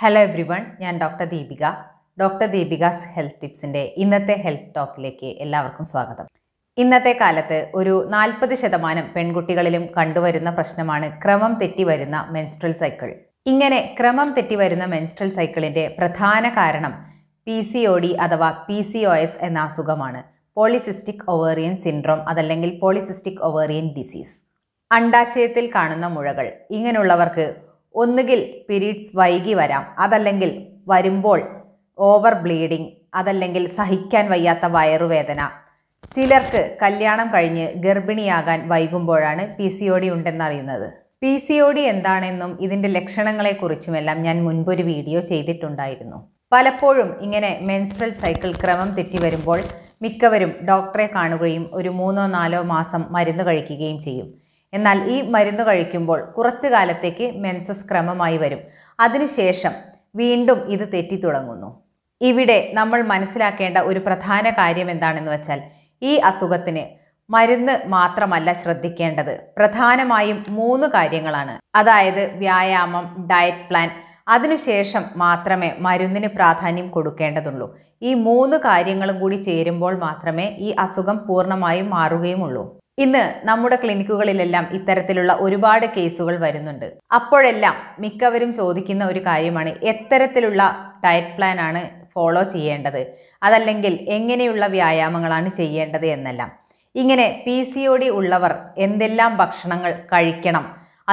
hello everyone ഞാൻ doctor Deepika doctor Deepika's health ടിപ്സിൻ്റെ ഇന്നത്തെ ഹെൽത്ത് ടോക്കിലേക്ക് എല്ലാവർക്കും സ്വാഗതം ഇന്നത്തെ കാലത്ത് ഒരു നാൽപ്പത് ശതമാനം പെൺകുട്ടികളിലും കണ്ടുവരുന്ന പ്രശ്നമാണ് ക്രമം തെറ്റി വരുന്ന മെൻസ്ട്രൽ സൈക്കിൾ ഇങ്ങനെ ക്രമം തെറ്റി വരുന്ന മെൻസ്ട്രൽ സൈക്കിളിൻ്റെ പ്രധാന കാരണം പി സി ഒ ഡി അഥവാ പി സി ഒ എസ് എന്ന അസുഖമാണ് പോളിസിസ്റ്റിക് ഒവേറിയൻ സിൻഡ്രോം അതല്ലെങ്കിൽ പോളിസിസ്റ്റിക് ഒവേറിയൻ ഡിസീസ് അണ്ടാശയത്തിൽ കാണുന്ന മുഴകൾ ഇങ്ങനെയുള്ളവർക്ക് ഒന്നുകിൽ പിരീഡ്സ് വൈകി വരാം അതല്ലെങ്കിൽ വരുമ്പോൾ ഓവർ ബ്ലീഡിങ് അതല്ലെങ്കിൽ സഹിക്കാൻ വയ്യാത്ത വയറുവേദന ചിലർക്ക് കല്യാണം കഴിഞ്ഞ് ഗർഭിണിയാകാൻ വൈകുമ്പോഴാണ് പി സി ഒ ഡി ഉണ്ടെന്നറിയുന്നത് പി സി ഒ ഡി എന്താണെന്നും ഇതിൻ്റെ ലക്ഷണങ്ങളെക്കുറിച്ചുമെല്ലാം ഞാൻ മുൻപൊരു വീഡിയോ ചെയ്തിട്ടുണ്ടായിരുന്നു പലപ്പോഴും ഇങ്ങനെ മെൻസ്ട്രൽ സൈക്കിൾ ക്രമം തെറ്റി വരുമ്പോൾ മിക്കവരും ഡോക്ടറെ കാണുകയും ഒരു മൂന്നോ നാലോ മാസം മരുന്ന് കഴിക്കുകയും ചെയ്യും എന്നാൽ ഈ മരുന്ന് കഴിക്കുമ്പോൾ കുറച്ചു കാലത്തേക്ക് മെൻസസ് ക്രമമായി വരും അതിനുശേഷം വീണ്ടും ഇത് തെറ്റി തുടങ്ങുന്നു ഇവിടെ നമ്മൾ മനസ്സിലാക്കേണ്ട ഒരു പ്രധാന കാര്യം എന്താണെന്ന് വെച്ചാൽ ഈ അസുഖത്തിന് മരുന്ന് മാത്രമല്ല ശ്രദ്ധിക്കേണ്ടത് പ്രധാനമായും മൂന്ന് കാര്യങ്ങളാണ് അതായത് വ്യായാമം ഡയറ്റ് പ്ലാൻ അതിനുശേഷം മാത്രമേ മരുന്നിന് പ്രാധാന്യം കൊടുക്കേണ്ടതുള്ളൂ ഈ മൂന്ന് കാര്യങ്ങളും കൂടി ചേരുമ്പോൾ മാത്രമേ ഈ അസുഖം പൂർണ്ണമായും മാറുകയുമുള്ളൂ ഇന്ന് നമ്മുടെ ക്ലിനിക്കുകളിലെല്ലാം ഇത്തരത്തിലുള്ള ഒരുപാട് കേസുകൾ വരുന്നുണ്ട് അപ്പോഴെല്ലാം മിക്കവരും ചോദിക്കുന്ന ഒരു കാര്യമാണ് എത്തരത്തിലുള്ള ഡയറ്റ് പ്ലാൻ ആണ് ഫോളോ ചെയ്യേണ്ടത് അതല്ലെങ്കിൽ എങ്ങനെയുള്ള വ്യായാമങ്ങളാണ് ചെയ്യേണ്ടത് എന്നെല്ലാം ഇങ്ങനെ പി സി ഒ ഡി ഉള്ളവർ എന്തെല്ലാം ഭക്ഷണങ്ങൾ കഴിക്കണം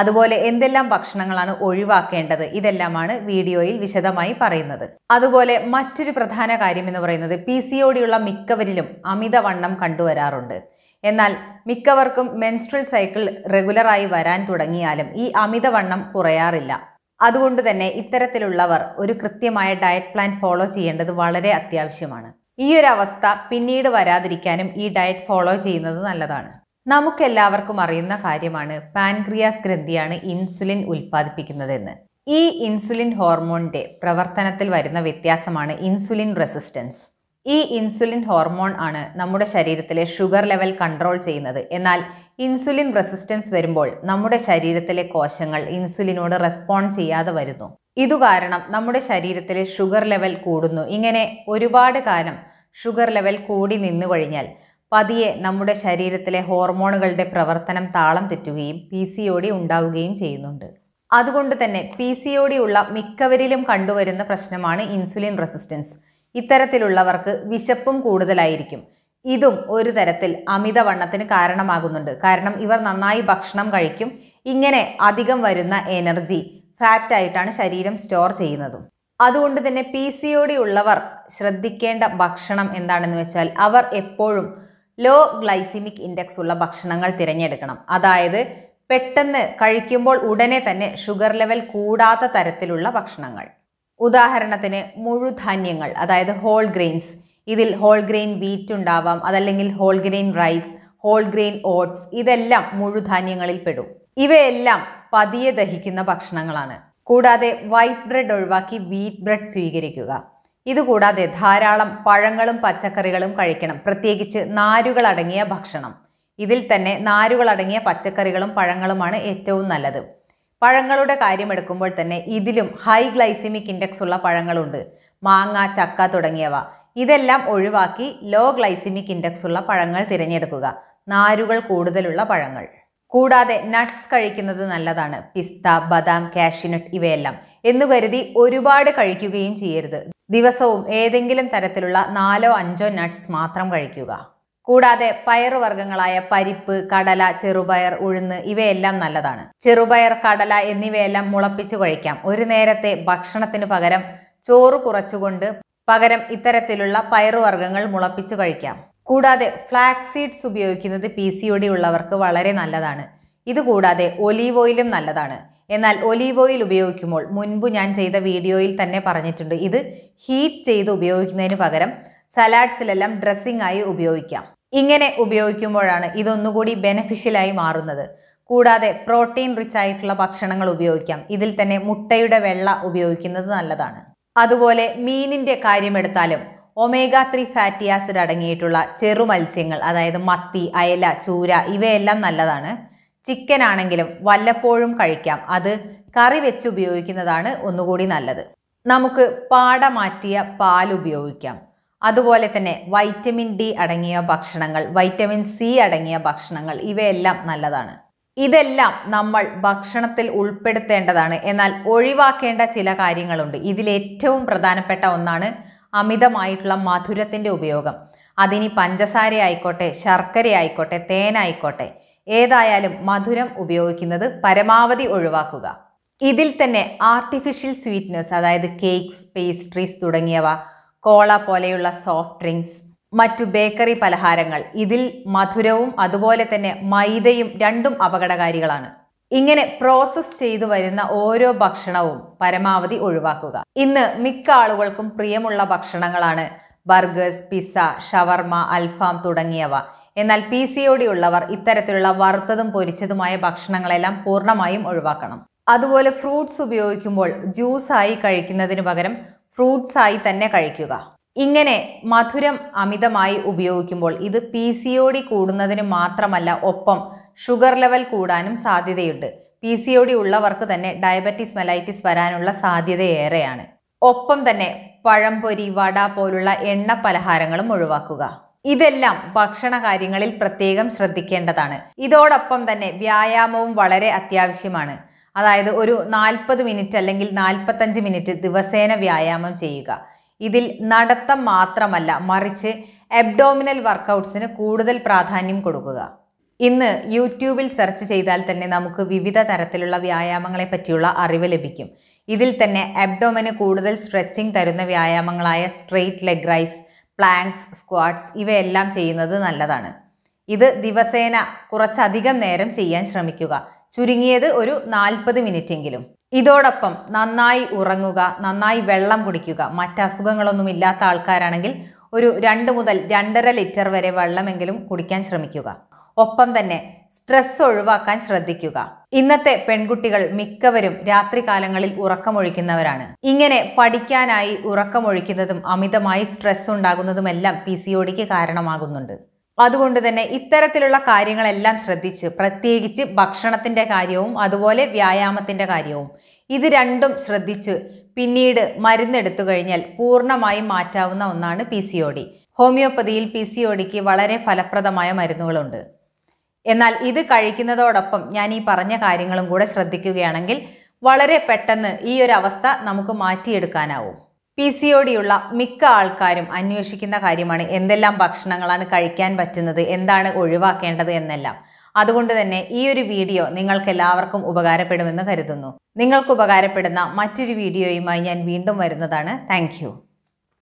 അതുപോലെ എന്തെല്ലാം ഭക്ഷണങ്ങളാണ് ഒഴിവാക്കേണ്ടത് ഇതെല്ലാമാണ് വീഡിയോയിൽ വിശദമായി പറയുന്നത് അതുപോലെ മറ്റൊരു പ്രധാന കാര്യം എന്ന് പറയുന്നത് പി സി ഒ ഡിയുള്ള മിക്കവരിലും അമിതവണ്ണം കണ്ടുവരാറുണ്ട് എന്നാൽ മിക്കവർക്കും മെൻസ്ട്രൽ സൈക്കിൾ റെഗുലറായി വരാൻ തുടങ്ങിയാലും ഈ അമിതവണ്ണം കുറയാറില്ല അതുകൊണ്ട് തന്നെ ഇത്തരത്തിലുള്ളവർ ഒരു കൃത്യമായ ഡയറ്റ് പ്ലാൻ ഫോളോ ചെയ്യേണ്ടത് വളരെ അത്യാവശ്യമാണ് ഈ ഒരു അവസ്ഥ പിന്നീട് വരാതിരിക്കാനും ഈ ഡയറ്റ് ഫോളോ ചെയ്യുന്നത് നല്ലതാണ് നമുക്കെല്ലാവർക്കും അറിയുന്ന കാര്യമാണ് പാൻക്രിയാസ് ഗ്രന്ഥിയാണ് ഇൻസുലിൻ ഉൽപ്പാദിപ്പിക്കുന്നതെന്ന് ഈ ഇൻസുലിൻ ഹോർമോണിന്റെ പ്രവർത്തനത്തിൽ വരുന്ന വ്യത്യാസമാണ് ഇൻസുലിൻ റെസിസ്റ്റൻസ് ഈ ഇൻസുലിൻ ഹോർമോൺ ആണ് നമ്മുടെ ശരീരത്തിലെ ഷുഗർ ലെവൽ കൺട്രോൾ ചെയ്യുന്നത് എന്നാൽ ഇൻസുലിൻ റെസിസ്റ്റൻസ് വരുമ്പോൾ നമ്മുടെ ശരീരത്തിലെ കോശങ്ങൾ ഇൻസുലിനോട് റെസ്പോണ്ട് ചെയ്യാതെ വരുന്നു ഇതുകാരണം നമ്മുടെ ശരീരത്തിലെ ഷുഗർ ലെവൽ കൂടുന്നു ഇങ്ങനെ ഒരുപാട് കാലം ഷുഗർ ലെവൽ കൂടി നിന്നു കഴിഞ്ഞാൽ പതിയെ നമ്മുടെ ശരീരത്തിലെ ഹോർമോണുകളുടെ പ്രവർത്തനം താളം തെറ്റുകയും പി സി ഒ ഡി ഉണ്ടാവുകയും ചെയ്യുന്നുണ്ട് അതുകൊണ്ട് തന്നെ പി സി ഒ ഡി ഉള്ള മിക്കവരിലും കണ്ടുവരുന്ന പ്രശ്നമാണ് ഇൻസുലിൻ റെസിസ്റ്റൻസ് ഇത്തരത്തിലുള്ളവർക്ക് വിശപ്പും കൂടുതലായിരിക്കും ഇതും ഒരു തരത്തിൽ അമിതവണ്ണത്തിന് കാരണമാകുന്നുണ്ട് കാരണം ഇവർ നന്നായി ഭക്ഷണം കഴിക്കും ഇങ്ങനെ അധികം വരുന്ന എനർജി ഫാറ്റ് ആയിട്ടാണ് ശരീരം സ്റ്റോർ ചെയ്യുന്നത് അതുകൊണ്ട് തന്നെ പി സി ഒ ഡി ഉള്ളവർ ശ്രദ്ധിക്കേണ്ട ഭക്ഷണം എന്താണെന്ന് വെച്ചാൽ അവർ എപ്പോഴും ലോ ഗ്ലൈസിമിക് ഇൻഡെക്സ് ഉള്ള ഭക്ഷണങ്ങൾ തിരഞ്ഞെടുക്കണം അതായത് പെട്ടെന്ന് കഴിക്കുമ്പോൾ ഉടനെ തന്നെ ഷുഗർ ലെവൽ കൂടാത്ത തരത്തിലുള്ള ഭക്ഷണങ്ങൾ ഉദാഹരണത്തിന് മുഴുധാന്യങ്ങൾ അതായത് ഹോൾ ഗ്രെയിൻസ് ഇതിൽ ഹോൾ ഗ്രെയിൻ വീറ്റ് ഉണ്ടാവാം അതല്ലെങ്കിൽ whole grain rice whole grain oats ഇതെല്ലാം മുഴുധാന്യങ്ങളിൽ പെടും ഇവയെല്ലാം പതിയെ ദഹിക്കുന്ന ഭക്ഷണങ്ങളാണ് കൂടാതെ വൈറ്റ് ബ്രെഡ് ഒഴിവാക്കി വീറ്റ് ബ്രെഡ് സ്വീകരിക്കുക ഇതുകൂടാതെ ധാരാളം പഴങ്ങളും പച്ചക്കറികളും കഴിക്കണം പ്രത്യേകിച്ച് നാരുകളടങ്ങിയ ഭക്ഷണം ഇതിൽ തന്നെ നാരുകളടങ്ങിയ പച്ചക്കറികളും പഴങ്ങളുമാണ് ഏറ്റവും നല്ലത് പഴങ്ങളുടെ കാര്യമെടുക്കുമ്പോൾ തന്നെ ഇതിലും ഹൈ ഗ്ലൈസിമിക് ഇൻഡെക്സ് ഉള്ള പഴങ്ങളുണ്ട് മാങ്ങ ചക്ക തുടങ്ങിയവ ഇതെല്ലാം ഒഴിവാക്കി ലോ ഗ്ലൈസിമിക് ഇൻഡെക്സ് ഉള്ള പഴങ്ങൾ തിരഞ്ഞെടുക്കുക നാരുകൾ കൂടുതലുള്ള പഴങ്ങൾ കൂടാതെ നട്ട്സ് കഴിക്കുന്നത് നല്ലതാണ് പിസ്ത ബദാം കാഷ്യനട്ട് ഇവയെല്ലാം എന്നു കരുതി ഒരുപാട് കഴിക്കുകയും ചെയ്യരുത് ദിവസവും ഏതെങ്കിലും തരത്തിലുള്ള നാലോ അഞ്ചോ നട്ട്സ് മാത്രം കഴിക്കുക കൂടാതെ പയറുവർഗ്ഗങ്ങളായ പരിപ്പ് കടല ചെറുപയർ ഉഴുന്ന് ഇവയെല്ലാം നല്ലതാണ് ചെറുപയർ കടല എന്നിവയെല്ലാം മുളപ്പിച്ചു കഴിക്കാം ഒരു നേരത്തെ ഭക്ഷണത്തിന് പകരം ചോറ് കുറച്ചുകൊണ്ട് പകരം ഇത്തരത്തിലുള്ള പയറുവർഗ്ഗങ്ങൾ മുളപ്പിച്ചു കഴിക്കാം കൂടാതെ ഫ്ലാക്സ് സീഡ്സ് ഉപയോഗിക്കുന്നത് പി സി ഒ ഡി ഉള്ളവർക്ക് വളരെ നല്ലതാണ് ഇതുകൂടാതെ ഒലീവ് ഓയിലും നല്ലതാണ് എന്നാൽ ഒലീവ് ഓയിൽ ഉപയോഗിക്കുമ്പോൾ മുൻപ് ഞാൻ ചെയ്ത വീഡിയോയിൽ തന്നെ പറഞ്ഞിട്ടുണ്ട് ഇത് ഹീറ്റ് ചെയ്ത് ഉപയോഗിക്കുന്നതിന് പകരം സലാഡ്സിലെല്ലാം ഡ്രസ്സിംഗ് ആയി ഉപയോഗിക്കാം ഇങ്ങനെ ഉപയോഗിക്കുമ്പോഴാണ് ഇതൊന്നുകൂടി ബെനഫിഷ്യലായി മാറുന്നത് കൂടാതെ പ്രോട്ടീൻ റിച്ച് ആയിട്ടുള്ള ഭക്ഷണങ്ങൾ ഉപയോഗിക്കാം ഇതിൽ തന്നെ മുട്ടയുടെ വെള്ള ഉപയോഗിക്കുന്നത് നല്ലതാണ് അതുപോലെ മീനിൻ്റെ കാര്യമെടുത്താലും ഒമേഗ ത്രീ ഫാറ്റി ആസിഡ് അടങ്ങിയിട്ടുള്ള ചെറു മത്സ്യങ്ങൾ അതായത് മത്തി അയല ചൂര ഇവയെല്ലാം നല്ലതാണ് ചിക്കൻ ആണെങ്കിലും വല്ലപ്പോഴും കഴിക്കാം അത് കറി വെച്ച് ഉപയോഗിക്കുന്നതാണ് ഒന്നുകൂടി നല്ലത് നമുക്ക് പാടമാറ്റിയ പാൽ ഉപയോഗിക്കാം അതുപോലെ തന്നെ വൈറ്റമിൻ ഡി അടങ്ങിയ ഭക്ഷണങ്ങൾ വൈറ്റമിൻ സി അടങ്ങിയ ഭക്ഷണങ്ങൾ ഇവയെല്ലാം നല്ലതാണ് ഇതെല്ലാം നമ്മൾ ഭക്ഷണത്തിൽ ഉൾപ്പെടുത്തേണ്ടതാണ് എന്നാൽ ഒഴിവാക്കേണ്ട ചില കാര്യങ്ങളുണ്ട് ഇതിലേറ്റവും പ്രധാനപ്പെട്ട ഒന്നാണ് അമിതമായിട്ടുള്ള മധുരത്തിൻ്റെ ഉപയോഗം അതിനി പഞ്ചസാര ആയിക്കോട്ടെ ശർക്കര ആയിക്കോട്ടെ തേനായിക്കോട്ടെ ഏതായാലും മധുരം ഉപയോഗിക്കുന്നത് പരമാവധി ഒഴിവാക്കുക ഇതിൽ തന്നെ ആർട്ടിഫിഷ്യൽ സ്വീറ്റ്നസ് അതായത് കേക്ക്സ് പേസ്ട്രീസ് തുടങ്ങിയവ കോള പോലെയുള്ള സോഫ്റ്റ് ഡ്രിങ്ക്സ് മറ്റു ബേക്കറി പലഹാരങ്ങൾ ഇതിൽ മധുരവും അതുപോലെ തന്നെ മൈദയും രണ്ടും അപകടകാരികളാണ് ഇങ്ങനെ പ്രോസസ് ചെയ്തു വരുന്ന ഓരോ ഭക്ഷണവും പരമാവധി ഒഴിവാക്കുക ഇന്ന് മിക്ക ആളുകൾക്കും പ്രിയമുള്ള ഭക്ഷണങ്ങളാണ് ബർഗേഴ്സ് പിസ്സ ഷവർമ അൽഫാം തുടങ്ങിയവ എന്നാൽ പി സി ഒടി ഉള്ളവർ ഇത്തരത്തിലുള്ള വറുത്തതും പൊരിച്ചതുമായ ഭക്ഷണങ്ങളെല്ലാം പൂർണ്ണമായും ഒഴിവാക്കണം അതുപോലെ ഫ്രൂട്ട്സ് ഉപയോഗിക്കുമ്പോൾ ജ്യൂസായി കഴിക്കുന്നതിന് പകരം ഫ്രൂട്ട്സ് ആയി തന്നെ കഴിക്കുക ഇങ്ങനെ മധുരം അമിതമായി ഉപയോഗിക്കുമ്പോൾ ഇത് പി സി ഒ ഡി കൂടുന്നതിന് മാത്രമല്ല ഒപ്പം ഷുഗർ ലെവൽ കൂടാനും സാധ്യതയുണ്ട് പി സി ഒ ഡി ഉള്ളവർക്ക് തന്നെ ഡയബറ്റിസ് മെലൈറ്റിസ് വരാനുള്ള സാധ്യത ഏറെയാണ് ഒപ്പം തന്നെ പഴംപൊരി വട പോലുള്ള എണ്ണ പലഹാരങ്ങളും ഒഴിവാക്കുക ഇതെല്ലാം ഭക്ഷണ കാര്യങ്ങളിൽ പ്രത്യേകം ശ്രദ്ധിക്കേണ്ടതാണ് ഇതോടൊപ്പം തന്നെ വ്യായാമവും വളരെ അത്യാവശ്യമാണ് അതായത് ഒരു നാൽപ്പത് മിനിറ്റ് അല്ലെങ്കിൽ നാൽപ്പത്തഞ്ച് മിനിറ്റ് ദിവസേന വ്യായാമം ചെയ്യുക ഇതിൽ നടത്തം മാത്രമല്ല മറിച്ച് എബ്ഡോമിനൽ വർക്കൗട്ട്സിന് കൂടുതൽ പ്രാധാന്യം കൊടുക്കുക ഇന്ന് യൂട്യൂബിൽ സെർച്ച് ചെയ്താൽ തന്നെ നമുക്ക് വിവിധ തരത്തിലുള്ള വ്യായാമങ്ങളെ പറ്റിയുള്ള അറിവ് ലഭിക്കും ഇതിൽ തന്നെ എബ്ഡോമിന് കൂടുതൽ സ്ട്രെച്ചിങ് തരുന്ന വ്യായാമങ്ങളായ straight leg raise planks squats ഇവയെല്ലാം ചെയ്യുന്നത് നല്ലതാണ് ഇത് ദിവസേന കുറച്ചധികം നേരം ചെയ്യാൻ ശ്രമിക്കുക ചുരുങ്ങിയത് ഒരു നാൽപ്പത് മിനിറ്റെങ്കിലും ഇതോടൊപ്പം നന്നായി ഉറങ്ങുക നന്നായി വെള്ളം കുടിക്കുക മറ്റ് അസുഖങ്ങളൊന്നും ഇല്ലാത്ത ആൾക്കാരാണെങ്കിൽ ഒരു രണ്ട് മുതൽ രണ്ടര ലിറ്റർ വരെ വെള്ളമെങ്കിലും കുടിക്കാൻ ശ്രമിക്കുക ഒപ്പം തന്നെ സ്ട്രെസ് ഒഴിവാക്കാൻ ശ്രദ്ധിക്കുക ഇന്നത്തെ പെൺകുട്ടികൾ മിക്കവരും രാത്രികാലങ്ങളിൽ ഉറക്കമൊഴിക്കുന്നവരാണ് ഇങ്ങനെ പഠിക്കാനായി ഉറക്കമൊഴിക്കുന്നതും അമിതമായി സ്ട്രെസ് ഉണ്ടാകുന്നതുമെല്ലാം പി സി ഒടിക്ക് കാരണമാകുന്നുണ്ട് അതുകൊണ്ട് തന്നെ ഇത്തരത്തിലുള്ള കാര്യങ്ങളെല്ലാം ശ്രദ്ധിച്ച് പ്രത്യേകിച്ച് ഭക്ഷണത്തിൻ്റെ കാര്യവും അതുപോലെ വ്യായാമത്തിൻ്റെ കാര്യവും ഇത് രണ്ടും ശ്രദ്ധിച്ച് പിന്നീട് മരുന്നെടുത്തു കഴിഞ്ഞാൽ പൂർണ്ണമായും മാറ്റാവുന്ന ഒന്നാണ് പി സി ഒ ഡി ഹോമിയോപ്പതിയിൽ പി സി ഒ ഡിക്ക് വളരെ ഫലപ്രദമായ മരുന്നുകളുണ്ട് എന്നാൽ ഇത് കഴിക്കുന്നതോടൊപ്പം ഞാൻ ഈ പറഞ്ഞ കാര്യങ്ങളും കൂടെ ശ്രദ്ധിക്കുകയാണെങ്കിൽ വളരെ പെട്ടെന്ന് ഈ ഒരു അവസ്ഥ നമുക്ക് മാറ്റിയെടുക്കാനാവും പി സി ഒ ഡിയുള്ള മിക്ക ആൾക്കാരും അന്വേഷിക്കുന്ന കാര്യമാണ് എന്തെല്ലാം ഭക്ഷണങ്ങളാണ് കഴിക്കാൻ പറ്റുന്നത് എന്താണ് ഒഴിവാക്കേണ്ടത് എന്നെല്ലാം അതുകൊണ്ട് തന്നെ ഈ ഒരു വീഡിയോ നിങ്ങൾക്ക് എല്ലാവർക്കും ഉപകാരപ്പെടുമെന്ന് കരുതുന്നു നിങ്ങൾക്ക് ഉപകാരപ്പെടുന്ന മറ്റൊരു വീഡിയോയുമായി ഞാൻ വീണ്ടും വരുന്നതാണ് താങ്ക്